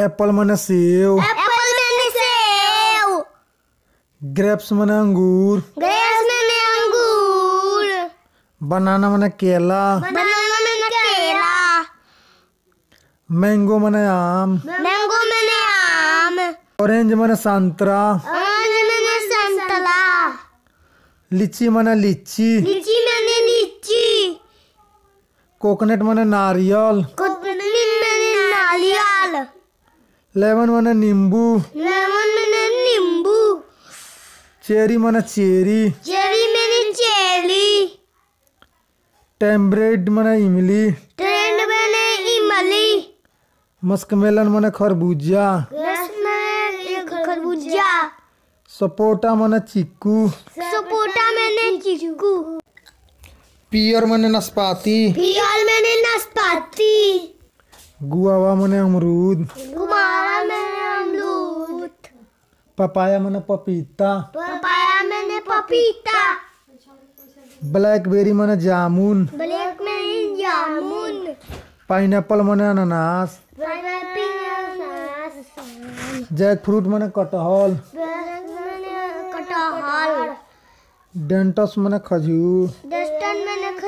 Apple मैंने सेव apple मैंने सेव ग्रेप्स मैंने अंगूर ग्रेप्स मैंने अंगूर बनाना मैंने केला बनाना मैंने केला मैंगो मैंने आम मैंगो मैंने आम ऑरेंज मैंने संतरा ऑरेंज मैंने संतरा लीची मैंने लीची लीची मैंने लीची कोकोनट मैंने नारियल को लेमन माने नींबू लेमन माने नींबू चेरी माने चेरी चेरी माने चेरी टेम्ब्रेड माने इमली ट्रेंड माने इमली मस्कमेलन माने खरबूजा खरबूजा सपोटा माने चीकू सपोटा माने चीकू पियर माने नाशपाती पियर माने नाशपाती गुआवा माने अमरूद गुआवा पपाया मैंने पपीता पपाया मैंने पपीता ब्लैकबेरी मैंने जामुन ब्लैकबेरी जामुन पाइनएप्पल मैंने अनानास जैक फ्रूट मैंने कटहल कटहल डेंटस मैंने खजूर